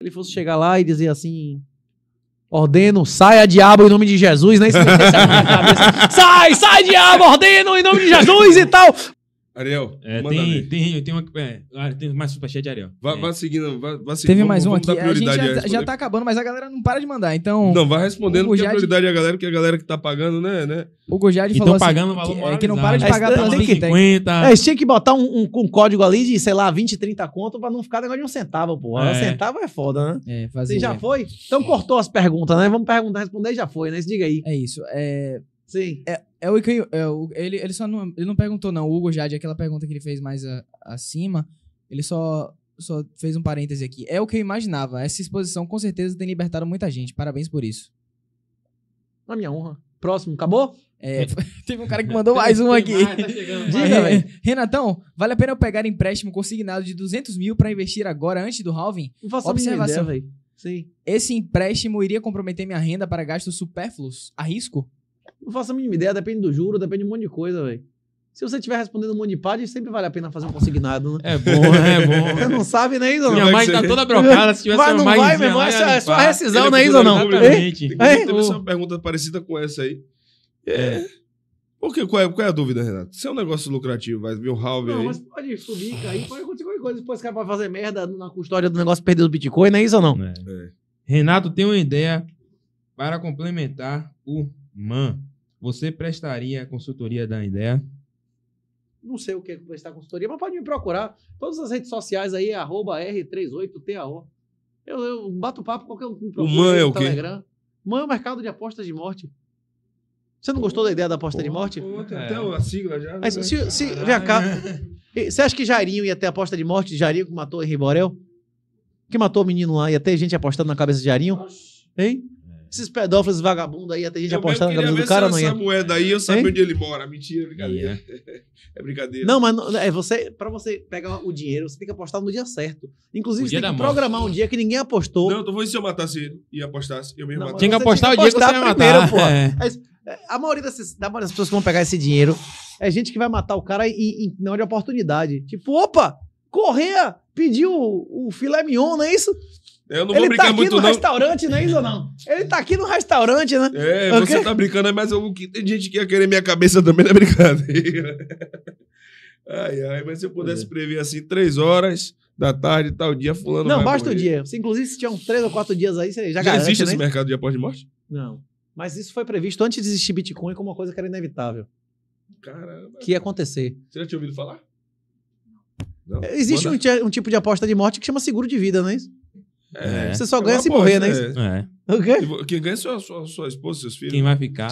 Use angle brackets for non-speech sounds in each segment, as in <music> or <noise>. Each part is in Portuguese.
ele fosse chegar lá e dizer assim: Ordeno, saia diabo em nome de Jesus, né? <laughs> Sai, sai diabo, ordeno em nome de Jesus e tal. Ariel, é, tem, tem, tem, uma, é, ah, tem mais superchat de Ariel. Vá, é. vá seguindo, vá, vá seguindo. Teve vamos, mais um aqui. A gente já, tá, já tá acabando, mas a galera não para de mandar, então... Não, vai respondendo, porque é a prioridade é a galera, porque a galera que tá pagando, né? né? O Gojade falou assim... pagando o valor que, é, que não para de pagar pela tem que, 50. É, que botar um, um, um, código ali de, sei lá, 20, 30 conto pra não ficar negócio de um centavo, pô. É. Um centavo é foda, né? É, fazer... Você já foi? Então cortou as perguntas, né? Vamos perguntar, responder já foi, né? Diga aí. É isso. É... Sim. É, é o que é, o, ele, ele só não, ele não perguntou, não. O Hugo Jade, aquela pergunta que ele fez mais a, acima, ele só, só fez um parêntese aqui. É o que eu imaginava. Essa exposição com certeza tem libertado muita gente. Parabéns por isso. Na minha honra. Próximo, acabou? É, <laughs> teve um cara que mandou <laughs> mais um aqui. Mais, tá chegando, <laughs> Diga, é, velho. Renatão, vale a pena eu pegar empréstimo consignado de 200 mil para investir agora antes do halving? faço Observação. velho. Sim. Esse empréstimo iria comprometer minha renda para gastos supérfluos? Arrisco? Não faço a mínima ideia, depende do juro, depende de um monte de coisa, velho. Se você estiver respondendo um monte de pads sempre vale a pena fazer um consignado, né? É bom, né? é bom. <laughs> Você né? não sabe, né, Isa? Minha é mãe tá toda brocada. Se tivesse vai, não vai, meu irmão. É só a rescisão, né, Isa? Não. Exatamente. Teve uma pergunta parecida com essa aí. É. é. que qual, é, qual é a dúvida, Renato? Se é um negócio lucrativo, vai vir um halving Não, mas pode subir, cair, pode acontecer qualquer coisa. Depois o cara pode fazer merda na custódia do negócio, perder o Bitcoin, não é isso ou não? É. É. Renato tem uma ideia para complementar o Man, você prestaria a consultoria da ideia? Não sei o que é prestar consultoria, mas pode me procurar. Todas as redes sociais aí, arroba R38TAO. Eu, eu bato papo com qualquer um me o Man é o Quê? Man é o mercado de apostas de morte. Você não gostou da ideia da aposta Pô, de morte? Outra, é. Então, a sigla já. Mas, né? é, se, se, ah, vem cá. É. Você acha que Jairinho ia ter aposta de morte Jairinho que matou Henri Borel? Que matou o menino lá? Ia ter gente apostando na cabeça de Jairinho? Hein? Esses pedófilos vagabundos aí, até gente eu apostando na cabeça do cara amanhã. essa moeda aí, eu sabia onde ele mora. Mentira, brincadeira. Yeah. <laughs> é brincadeira. Não, mas não, é você, pra você pegar o dinheiro, você tem que apostar no dia certo. Inclusive, o você tem que programar um dia que ninguém apostou. Não, eu falando se eu matasse e apostasse, eu mesmo matasse. Tinha que apostar o dia que você ia matar. É. É, é. A maioria, dessas, da maioria das pessoas que vão pegar esse dinheiro é gente que vai matar o cara em, na hora de oportunidade. Tipo, opa, Correia pediu o, o filé mignon, não é isso? Eu não vou ele tá brincar tá muito, não. Ele tá aqui no restaurante, né, Isa, não? Ele tá aqui no restaurante, né? É, okay? você tá brincando, mas eu, tem gente que ia querer minha cabeça também na brincadeira. <laughs> Ai, ai, mas se eu pudesse é. prever assim, três horas da tarde, tal dia, fulano Não, basta o dia. Se, inclusive, se tinham três ou quatro dias aí, você já, já garante, existe né? esse mercado de após de morte? Não. Mas isso foi previsto antes de existir Bitcoin como uma coisa que era inevitável. Caramba. Que ia acontecer. Você já tinha ouvido falar? Não. Existe um, um, tipo de aposta de morte que chama seguro de vida, não é isso? É. Você só ganha se morrer, né? É. O Quem ganha é sua, sua, sua esposa, seus filhos. Quem vai ficar?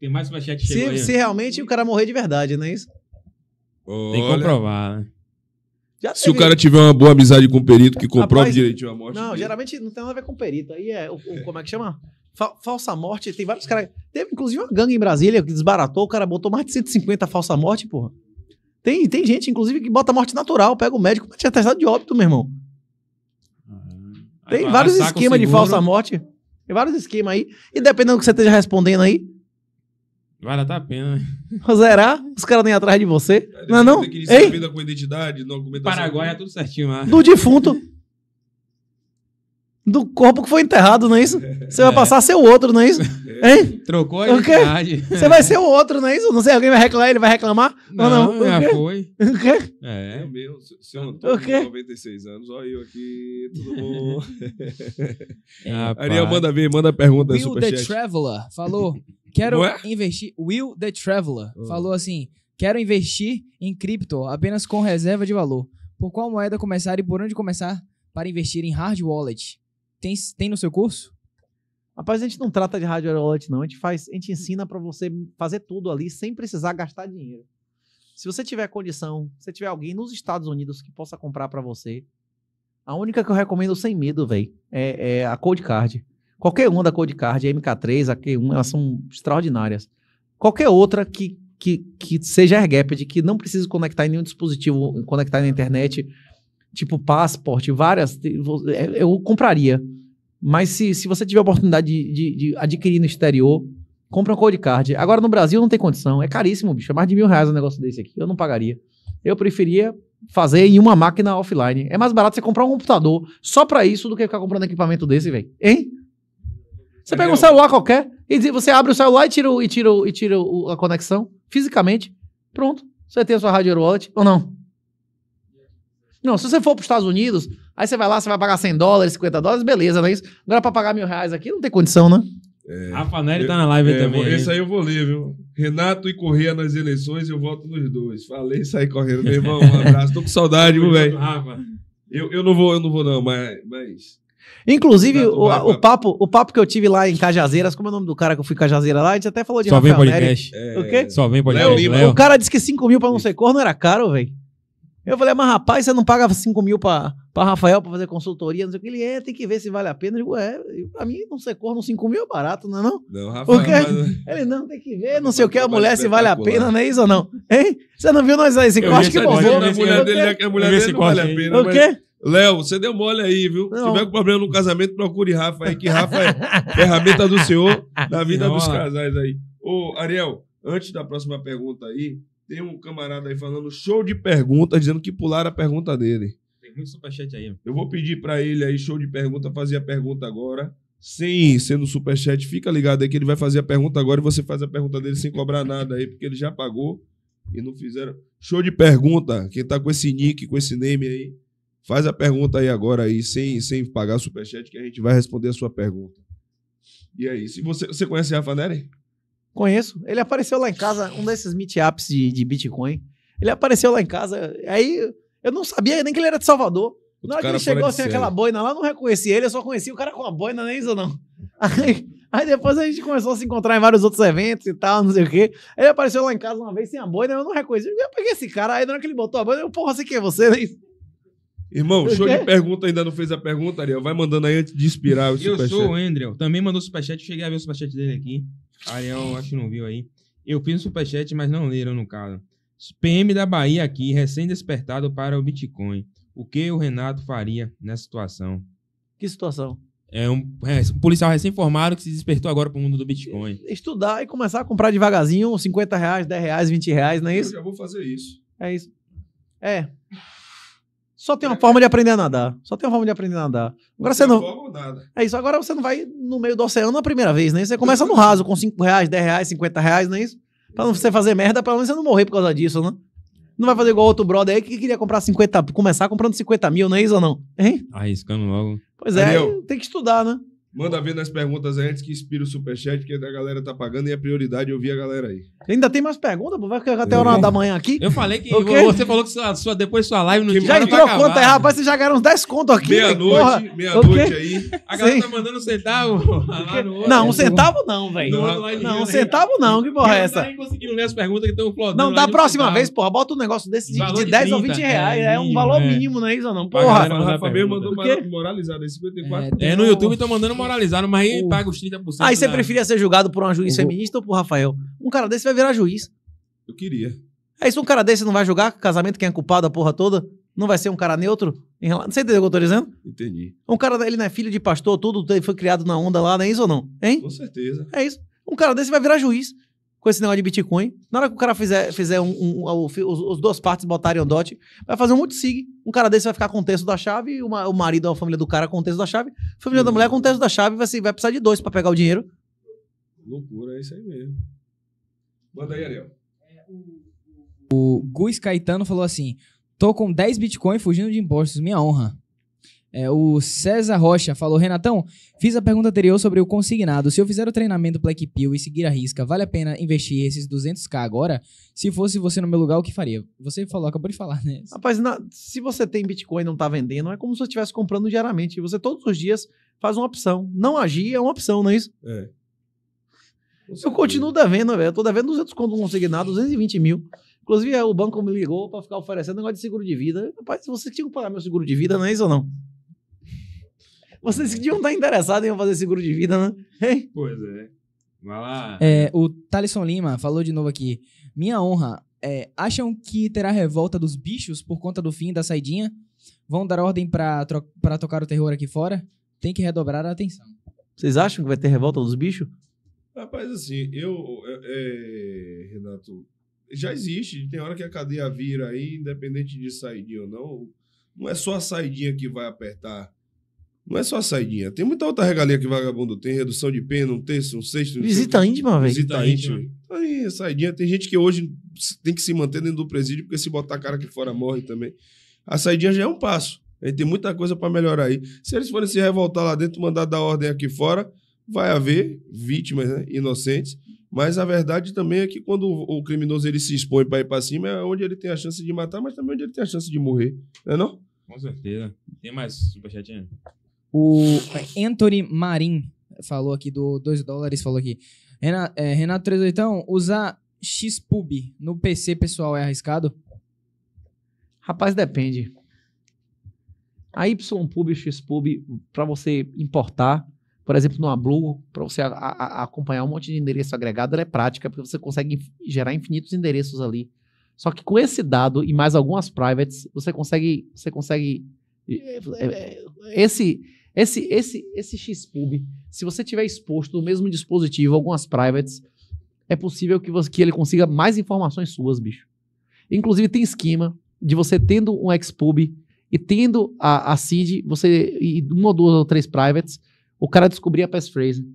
Tem mais uma chat se, se realmente o cara morrer de verdade, não é isso? Olha. Tem que comprovar, né? Já se teve... o cara tiver uma boa amizade com o perito que comprove Rapaz, direitinho a morte. Não, dele. geralmente não tem nada a ver com o perito. Aí é, o, o é. como é que chama? Fa falsa morte. Tem vários caras. Teve inclusive uma gangue em Brasília que desbaratou, o cara botou mais de 150 falsa morte, porra. Tem, tem gente, inclusive, que bota morte natural, pega o médico, mas tinha testado de óbito, meu irmão. Tem vários esquemas de falsa morte. Tem vários esquemas aí. E dependendo do que você esteja respondendo aí. Vale a pena, né? Zerar, os caras nem atrás de você. É, não é não? Ei? Com identidade, documentação. Paraguai é tudo certinho lá. Do defunto do corpo que foi enterrado, não é isso? Você vai é. passar a ser o outro, não é isso? É. Hein? Trocou a identidade. Você vai ser o outro, não é isso? Não sei, alguém vai reclamar, ele vai reclamar? Não, não, não. já foi. O quê? É. Meu, meu, seu Antônio, okay. 96 anos, olha eu aqui, tudo bom? <laughs> é, <laughs> Ariel, manda ver, manda pergunta Will the Traveler falou, quero investir... Will the Traveler oh. falou assim, quero investir em cripto apenas com reserva de valor. Por qual moeda começar e por onde começar para investir em hard wallet? Tem, tem no seu curso? Rapaz, a gente não trata de rádio aerolite, não. A gente, faz, a gente ensina para você fazer tudo ali sem precisar gastar dinheiro. Se você tiver condição, se tiver alguém nos Estados Unidos que possa comprar para você, a única que eu recomendo sem medo, velho, é, é, a Code Card. Qualquer uma da Code Card, a MK3, a Q1, elas são extraordinárias. Qualquer outra que, que, que seja AirGap, de que não precisa conectar em nenhum dispositivo, conectar na internet, tipo passport, várias, é, eu compraria. Mas se, se você tiver a oportunidade de, de, de adquirir no exterior, compra um code card. Agora no Brasil não tem condição, é caríssimo, bicho, é mais de mil reais um negócio desse aqui, eu não pagaria. Eu preferia fazer em uma máquina offline. É mais barato você comprar um computador só para isso do que ficar comprando equipamento desse, velho. Hein? Você pega um celular qualquer e você abre o celular e tira, e tira, e tira a conexão fisicamente. Pronto. Você tem a sua hardware wallet ou não? Não, se você for para os Estados Unidos, aí você vai lá, você vai pagar 100 dólares, 50 dólares, beleza, não é isso? Agora para pagar mil reais aqui não tem condição, né? É, Rafa Nery tá na live é, também. Esse aí eu vou ler, viu? Renato e Correa nas eleições, eu voto nos dois. Falei saí correndo, meu irmão. Um abraço, tô com saudade, viu, velho? Rafa. Eu, eu não vou, eu não vou, não, mas. mas... Inclusive, o, vai, o, papo, o papo que eu tive lá em Cajazeiras, como é o nome do cara que eu fui Cajazeira lá, a gente até falou de Só Rafael vem podcast. É... O quê? Só vem podcast. Léo. O cara disse que 5 mil pra não ser não era caro, velho. Eu falei, mas rapaz, você não paga 5 mil para Rafael para fazer consultoria, não sei o que. Ele é, tem que ver se vale a pena. Eu digo, é, pra mim não ser corno 5 mil é barato, não é não? Não, Rafael. Porque mas... Ele não, tem que ver, não sei o que, a mulher se vale a pena, não é isso ou não? Hein? Você não viu nós esse Acho que bombou? A mulher dele, é a mulher dele não vale a pena. O quê? Léo, você deu mole aí, viu? Não. Se tiver com problema no casamento, procure Rafa aí, que Rafa é ferramenta do senhor na vida dos casais aí. Ô, Ariel, antes da próxima pergunta aí, tem um camarada aí falando show de perguntas, dizendo que pularam a pergunta dele. Tem muito superchat aí. Eu vou pedir para ele aí, show de pergunta, fazer a pergunta agora. Sim, sendo superchat, fica ligado aí que ele vai fazer a pergunta agora e você faz a pergunta dele sem cobrar nada aí, porque ele já pagou e não fizeram. Show de pergunta. Quem tá com esse nick, com esse name aí, faz a pergunta aí agora aí, sem, sem pagar superchat, que a gente vai responder a sua pergunta. E aí, se você, você conhece Rafa Neri? Conheço. Ele apareceu lá em casa, um desses meetups de, de Bitcoin. Ele apareceu lá em casa. Aí eu não sabia nem que ele era de Salvador. Outro na hora que ele chegou sem assim, aquela boina lá, eu não reconheci ele, eu só conheci o cara com a boina, nem né, isso não. <laughs> Aí, aí, depois a gente começou a se encontrar em vários outros eventos e tal, não sei o quê. Ele apareceu lá em casa uma vez sem a boina, eu não reconheci. Eu peguei esse cara, aí na hora que ele botou a boina, eu, porra, sei que é você, né? Irmão, <laughs> show de pergunta, ainda não fez a pergunta, Ariel. Vai mandando aí antes de inspirar o superchat. Eu sou o André, também mandou superchat, cheguei a ver o superchat dele aqui. Ariel, acho que não viu aí. Eu fiz o superchat, mas não leram no caso. PM da Bahia aqui, recém-despertado para o Bitcoin. O que o Renato faria nessa situação? Que situação? É um, é, um policial recém-formado que se despertou agora para o mundo do Bitcoin. Estudar e começar a comprar devagarzinho 50 reais, 10 reais, 20 reais, não é isso? Eu já vou fazer isso. É isso. É. Só tem uma é, forma de aprender a nadar. Só tem uma forma de aprender a nadar. Agora você não. É isso. Agora você não vai no meio do oceano na primeira vez, né? Você começa no raso, com 5 reais, 10 reais, 50 reais, não é isso? Pra não você fazer merda, pelo menos você não morrer por causa disso, né? Não vai fazer igual outro brother aí que queria comprar 50, começar comprando 50 mil, não é isso ou não? Hein? Arriscando logo. Pois é, tem que estudar, né? Manda ver nas perguntas antes que inspira o superchat, que a galera tá pagando e é prioridade eu ouvir a galera aí. Ainda tem mais perguntas? Pô? Vai ficar até a hora da manhã aqui? Eu falei que okay. você falou que sua, sua, depois sua live não Já entrou conta aí, é, né? rapaz, vocês já ganharam uns 10 contos aqui. Meia-noite, meia-noite okay. aí. A galera Sim. tá mandando um centavo <laughs> outro, Não, um centavo não, velho. Não, um centavo não, que porra é essa? conseguindo ler as perguntas que estão flodando. Não, da próxima vez, porra, bota um negócio desse de, de 10 30, ou 20 reais. É, é um valor é. mínimo, não é isso não? Porra. O Rafa B mandou moralizado aí, 54. É, no YouTube, tá mandando uma moralizaram, mas aí o... paga os 30%. Aí você da... preferia ser julgado por uma juiz feminista ou por Rafael? Um cara desse vai virar juiz. Eu queria. É isso, um cara desse não vai julgar casamento, quem é culpado, a porra toda? Não vai ser um cara neutro? Em sei Você entendeu o que eu tô dizendo? Entendi. Um cara, ele não é filho de pastor, tudo foi criado na onda lá, não é isso ou não? Hein? Com certeza. É isso. Um cara desse vai virar juiz com esse negócio de Bitcoin. Na hora que o cara fizer, fizer um, um, um os, os duas partes botarem o DOT, vai fazer um multisig. Um cara desse vai ficar com o texto da chave, uma, o marido ou a família do cara com o texto da chave, a família da mulher com o texto da chave, vai, vai precisar de dois para pegar o dinheiro. Loucura, é isso aí mesmo. Manda aí, Ariel. É, o Gus Caetano falou assim: tô com 10 Bitcoin fugindo de impostos, minha honra. É, o César Rocha falou: Renatão, fiz a pergunta anterior sobre o consignado. Se eu fizer o treinamento Black Pill e seguir a risca, vale a pena investir esses 200k agora? Se fosse você no meu lugar, o que faria? Você falou, acabou de falar, né? Rapaz, na, se você tem Bitcoin e não está vendendo, é como se você estivesse comprando diariamente. Você todos os dias faz uma opção. Não agir é uma opção, não é isso? É. Eu continuo devendo, velho. Eu tô devendo 200 conto consignado, 220 mil. Inclusive, é, o banco me ligou para ficar oferecendo negócio de seguro de vida. Rapaz, você tinha que pagar meu seguro de vida, não é isso ou não? Vocês que deviam estar interessados em fazer seguro de vida, né? Hein? Pois é. Vai lá. É, o Thalisson Lima falou de novo aqui. Minha honra, é, acham que terá revolta dos bichos por conta do fim da saidinha? Vão dar ordem para tocar o terror aqui fora? Tem que redobrar a atenção. Vocês acham que vai ter revolta dos bichos? Rapaz, assim, eu, é, é, Renato, já existe. Tem hora que a cadeia vira aí, independente de saidinha ou não. Não é só a saidinha que vai apertar não é só a saidinha. Tem muita outra regalia que vagabundo tem. Redução de pena, um terço, um sexto. Um Visita sexto, íntima, velho. Visita íntima. íntima. Então, aí, saidinha. Tem gente que hoje tem que se manter dentro do presídio, porque se botar a cara aqui fora morre também. A saidinha já é um passo. Aí tem muita coisa para melhorar aí. Se eles forem se revoltar lá dentro, mandar dar ordem aqui fora, vai haver vítimas né? inocentes. Mas a verdade também é que quando o criminoso ele se expõe para ir para cima, é onde ele tem a chance de matar, mas também onde ele tem a chance de morrer. Não é não? Com certeza. Tem mais superchatinha? O <laughs> Anthony Marin falou aqui do 2 dólares, falou aqui. Renato, é, Renato 38, usar Xpub no PC pessoal é arriscado? Rapaz, depende. A YPub e Xpub, para você importar, por exemplo, no Blue, para você a, a, acompanhar um monte de endereço agregado, ela é prática, porque você consegue gerar infinitos endereços ali. Só que com esse dado e mais algumas privates, você consegue. Você consegue. É, é, é, esse esse, esse, esse XPub, se você tiver exposto no mesmo dispositivo algumas privates, é possível que, você, que ele consiga mais informações suas, bicho. Inclusive, tem esquema de você tendo um Xpub e tendo a, a seed, você e uma ou duas ou três privates, o cara descobrir a passphrase.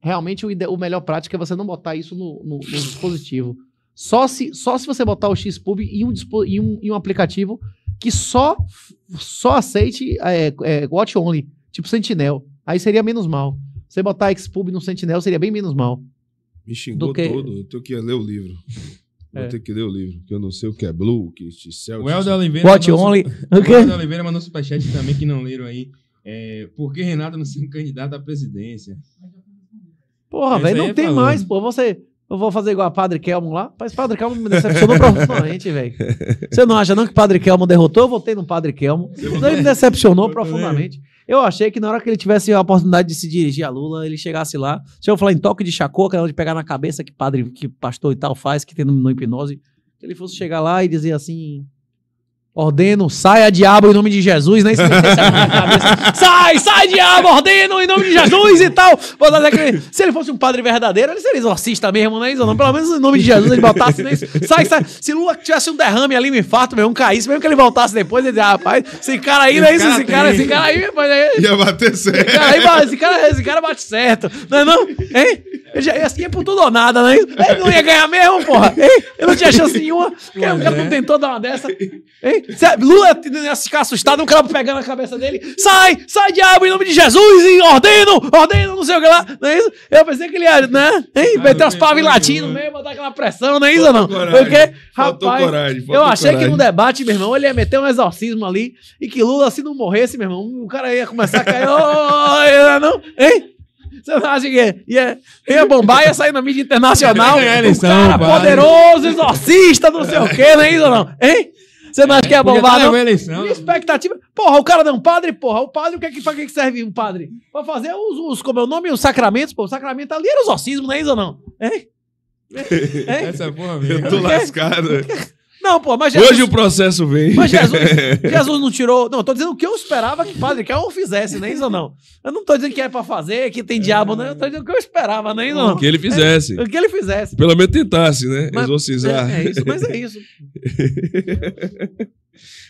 Realmente, o, ide, o melhor prática é você não botar isso no, no, no dispositivo. Só se, só se você botar o Xpub em um, em um, em um aplicativo que só só aceite é, é, Watch Only, tipo Sentinel. Aí seria menos mal. Você botar Xpub no Sentinel seria bem menos mal. Me xingou que... todo. Eu tenho que ler o livro. É. Vou ter que ler o livro, que eu não sei o que é Blue, que é céu. O Helder Oliveira. Watch Only. Okay. <laughs> O Oliveira mandou superchat também, que não leram aí. É, por que Renato não se candidato à presidência? Porra, velho, não é tem falou. mais, pô. Você, eu vou fazer igual a Padre Kelmo lá. Mas Padre Kelmo me decepcionou profundamente, velho. Você não acha não que Padre Kelmo derrotou? Eu votei no Padre Kelmo. Então ele me decepcionou profundamente. Eu achei que na hora que ele tivesse a oportunidade de se dirigir a Lula, ele chegasse lá. Se eu falar em toque de era de pegar na cabeça que padre, que pastor e tal faz, que tem no, no hipnose, ele fosse chegar lá e dizer assim: Ordeno, saia diabo em nome de Jesus, né? né? sai, sai diabo, ordeno em nome de Jesus e tal. Se ele fosse um padre verdadeiro, ele seria exorcista mesmo, né? Pelo menos em nome de Jesus ele voltasse nisso. Né? Sai, sai. Se Lula tivesse um derrame ali, um infarto mesmo, caísse, mesmo que ele voltasse depois, ele dizia, ah, rapaz, esse cara aí, não é isso? Esse cara, esse cara aí, rapaz. Ia bater certo. Esse cara, aí, esse, cara, esse cara bate certo. Não é não? Hein? E já ia assim, é por tudo ou nada, né? Ele não ia ganhar mesmo, porra. Eu não tinha chance nenhuma. É, o cara né? tentou dar uma dessa. Hein? Lula ia ficar assustado, um cara pegando a cabeça dele. Sai, sai, diabo, em nome de Jesus, e ordeno, ordeno, não sei o que lá. Não é isso? Eu pensei que ele ia, né? Hein? Ah, meter umas paves no meio, botar aquela pressão, não é isso ou não? Coragem, Porque, rapaz, coragem, eu achei coragem. que no debate, meu irmão, ele ia meter um exorcismo ali e que Lula, se não morresse, meu irmão, o cara ia começar a cair. <laughs> oh, não, hein? Você não acha que ia, ia, ia bombar, ia sair na mídia internacional? É, eles cara poderoso, exorcista, não sei o quê, não é isso ou não? Hein? Você não acha que é bombar, não? Eleição. expectativa... Porra, o cara não é um padre, porra. O padre, o que, é pra que serve um padre? Pra fazer os, os como é o nome, os sacramentos, pô. O sacramento ali era exorcismo, não é isso ou não? Hein? <laughs> Hein? Essa boa, mesmo. Eu tô lascado. Não, pô, mas Jesus, Hoje o processo veio. Mas Jesus, <laughs> Jesus não tirou. Não, eu tô dizendo o que eu esperava que Padre eu fizesse, nem né? isso ou não. Eu não tô dizendo que é pra fazer, que tem diabo, não. Né? Eu tô dizendo o que eu esperava, nem né? isso não. O que ele fizesse. É, o que ele fizesse. Pelo menos tentasse, né? Mas, Exorcizar. É, é, isso, mas é isso. <laughs>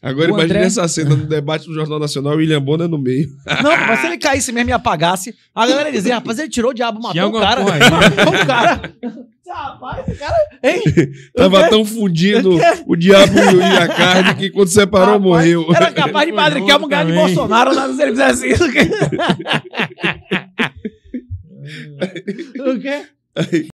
Agora o imagine André... essa cena no debate do Jornal Nacional, o William Bonner no meio. Não, mas se ele caísse mesmo e apagasse, a galera ia dizer, ah, rapaz, ele tirou o diabo, né? matou o cara. Matou o cara. Rapaz, o cara. Hein? <laughs> Tava tão fundido o diabo e a carne que quando separou Rapaz, morreu. Era capaz de Padre é um lugar de Bolsonaro nada né? se ele fizesse isso. o quê? <laughs>